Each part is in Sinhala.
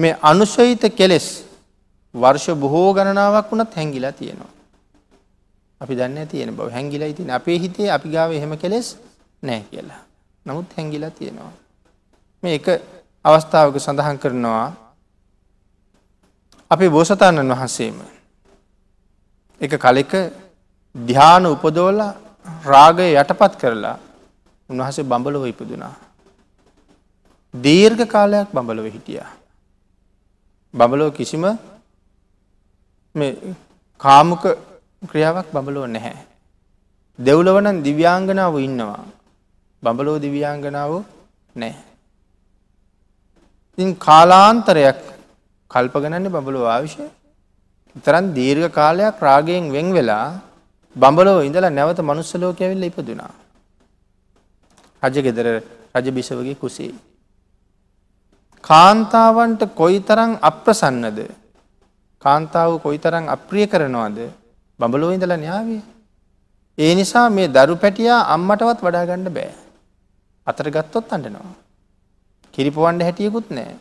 මේ අනුශයිත කෙලෙස් වර්ෂ බොහෝ ගණනාවක් වුණත් හැංගිලා තියෙනවා. අපි දන්න තියෙන බව හැංගිලා ඉතින් අපේ හිතේ අපි ගාව එහෙම කෙලෙස් නෑ කියලා. නමුත් හැංගිලා තියෙනවා. මේ එක අවස්ථාවක සඳහන් කරනවා අපේ බෝසතාණන් වහන්සේම එක කලෙක ධ්‍යාන උපදෝල රාගය යටපත් කරලා උන්වහසේ බඹලොව ඉපදුනා. දීර්ඝ කාලයක් බඹලොව හිටියා. බබලෝ කිසිම කාමුක ක්‍රියාවක් බබලෝ නැහැ. දෙව්ලවනන් දිව්‍යාංගනාව ඉන්නවා. බබලෝ දිව්‍යාංගනාව නෑ. ඉන් කාලාන්තරයක් කල්පගනන්නේ බබලෝ ආවිශ්‍ය තරන් දීර්ඝ කාලයක් රාගයෙන් වෙන් වෙලා බඹලෝ ඉඳලා නැවත මනුස්සලෝකයවෙල්ල ඉපදුනා. රජ ගෙදර රජ බිසවගේ කුසේ කාන්තාවන්ට කොයිතරම් අප්‍රසන්නද කාන්තාව කොයිතරම් අප්‍රිය කරනවද බඹලෝ ඉඳලා න්යාවේ ඒ නිසා මේ දරු පැටියා අම්මටවත් වඩා ගන්න බෑ අතර ගත්තොත් අඬනවා කිරිපොවන්න හැටියකුත් නෑ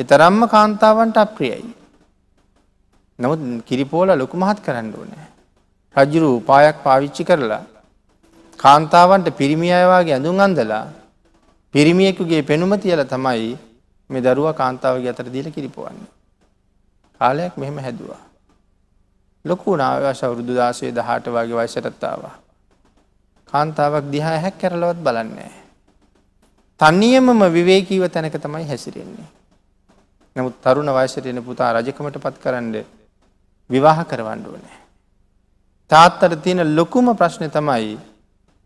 ඒ තරම්ම කාන්තාවන්ට අප්‍රියයි නමුත් කිරිපෝල ලොකු මහත් කරන්න ඕනේ රජුරු උපායක් පාවිච්චි කරලා කාන්තාවන්ට පිරිමි අයවාගේ ඇඳුම් අඳලා පිරිමියෙකුගේ පෙනුම තියලා තමයි මේ දරුවා කාන්තාවගේ අතට දීලා කිරිපොවන්නේ. කාලයක් මෙහෙම හැදුවා. ලොකු වුණා වයස අවුරුදු 16 18 වගේ වයසටත් ආවා. කාන්තාවක් දිහා හැක් කරලවත් බලන්නේ තනියමම විවේකීව තැනක තමයි හැසිරෙන්නේ. නමුත් තරුණ වයසට එන පුතා රජකමට පත්කරන්න විවාහ කරවන්න ඕනේ. තාත්තට තියෙන ලොකුම ප්‍රශ්නේ තමයි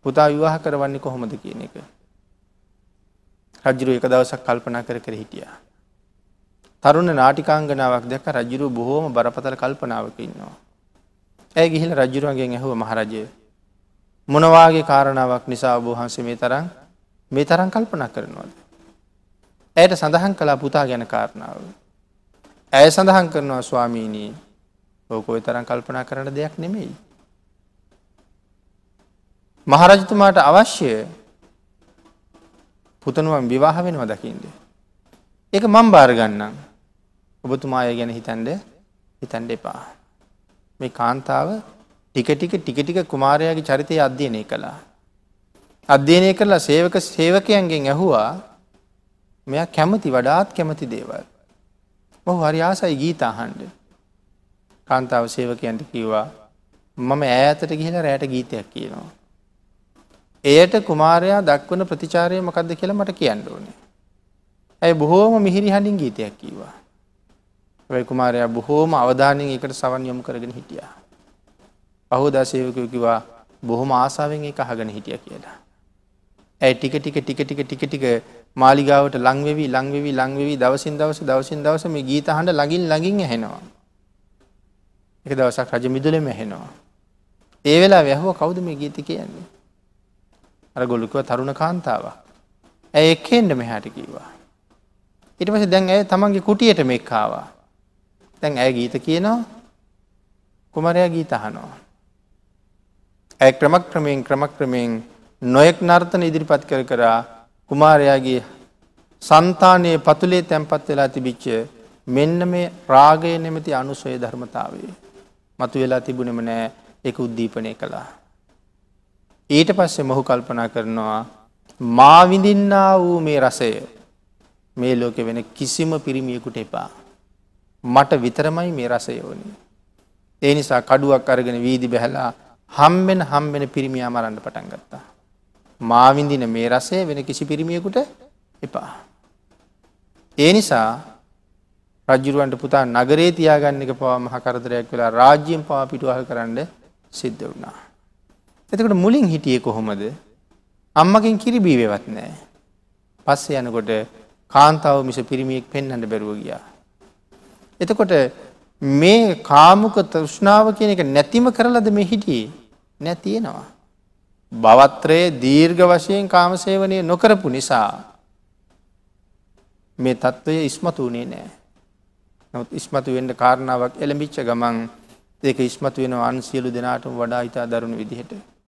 පුතා විවාහ කරවන්නේ කොහොමද කියන එක. රජුරු එක දවසක් කල්පනා කර කර හිටියා. තරුණ නාටිකාංගනාවක් දැක්ක රජුරු බොහෝම බරපතල කල්පනාවක ඉන්නවා. ඇය ගිහිල්ලා රජුරුවන්ගෙන් ඇහුව මහරජය මොන වාගේ කාරණාවක් නිසා ඔබ වහන්සේ මේ තරම් මේ තරම් කල්පනා කරනවද? ඇයට සඳහන් කළා පුතා ගැන කාරණාව. ඇය සඳහන් කරනවා ස්වාමීනී ඕක ඔය තරම් කල්පනා කරන දෙයක් නෙමෙයි. මහරජතුමාට අවශ්‍ය පුතනුවන් විවාහ වෙනවා දකින්න. ඒක මම බාර ගන්නම්. ඔබතුමා අය ගැන හිතන්න හිතන්න එපා. මේ කාන්තාව ටික ටික ටික ටික කුමාරයාගේ චරිතය අධ්‍යයනය කළා. අධ්‍යයනය කරලා සේවක සේවකයන්ගෙන් ඇහුවා මෙයා කැමති වඩාත් කැමති දේවල්. ඔහු හරි ආසයි ගීත අහන්න. කාන්තාව සේවකයන්ට කිව්වා මම ඈතට ගිහිලා රැට ගීතයක් කියනවා. එයට කුමාරයා දක්වන ප්‍රතිචාරය මකක්ද කියලා මට කියන්න ඕනේ. ඇයි බොහෝම මිහිරි හඬින් ගීතයක් කීවා. වැයි කුමාරයා බොහෝම අවධානයෙන් එකට සවන් යොමු කරගෙන හිටියා. පහෝදා සේවකයෝ කිව්වා බොහොම ආසාවෙන් ඒක අහගෙන හිටියා කියලා. ඇයි ටික ටික ටික ටික ටික ටික මාලිගාවට ලං වෙවි ලං වෙවි ලං වෙවි දවසින් දවස දවසින් දවස මේ ගීත අහන්න ළඟින් ළඟින් ඇහෙනවා. එක දවසක් රජ මිදුලෙම ඇහෙනවා. ඒ වෙලාවේ ඇහුවා කවුද මේ ගීත කියන්නේ? අර ගොල්ලුකව තරුණ කාන්තාවක්. ඇය එක්කෙන්ට මෙහාට කීවා. ඉට පස දැන් ඇය තමන්ගේ කුටියට මෙක්කාවා. තැන් ඇය ගීත කියනවා කුමරයා ගීත අහනවා. ඇය ක්‍රම ක්‍රමයෙන් ක්‍රම ක්‍රමයෙන් නොයෙක් නර්තන ඉදිරිපත් කර කරා කුමාරයාගේ සන්තානයේ පතුලේ තැන්පත් වෙලා තිබිච්ච මෙන්න මේ රාගය නෙමති අනුසය ධර්මතාවේ. මතු වෙලා තිබුණෙම නෑ එක උද්දීපනය කලා. ඊට පස්සේ මොහු කල්පනා කරනවා මාවිඳින්නා වූ මේ රසය මේ ලෝකෙ වෙන කිසිම පිරිමියෙකුට එපා. මට විතරමයි මේ රසය ඕනේ. ඒ නිසා කඩුවක් අරගෙන වීදි බැහැලා හම්බෙන හම්බෙන පිරිමියා මරන්න පටන් ගත්තා. මාවිඳින මේ රසය වෙන කිසි පිරිමියෙකුට එපා. ඒ නිසා රජුරුවන්ට පුතා නගරේ තියාගන්න එක පවා මහ කරදරයක් වෙලා රාජ්‍යයෙන් පවා පිටුවහල් කරන්න සිද්ධ වුණා. එතකට මුලින් හිටිය කොහොමද අම්මකින් කිරිබීවවත් නෑ. පස්සේ යනකොට කාන්තාව මිස පිරිමියෙක් පෙන්න්නට බැරුව ගියා. එතකොට මේ කාමුක තෘෂ්ණාව කියන එක නැතිම කරලද මේ හිටියේ නැතියෙනවා. බවත්‍රයේ දීර්ඝ වශයෙන් කාමසේවනය නොකරපු නිසා මේ තත්ත්වය ඉස්මතු වනේ නෑ. නමුත් ඉස්මතු වෙන්ඩ කාරණාවක් එළඹිච්ච ගමන් ඒක ඉස්මතු වෙන අන්සියලු දෙනාටම වඩා ඉතා දරුණු විදිහට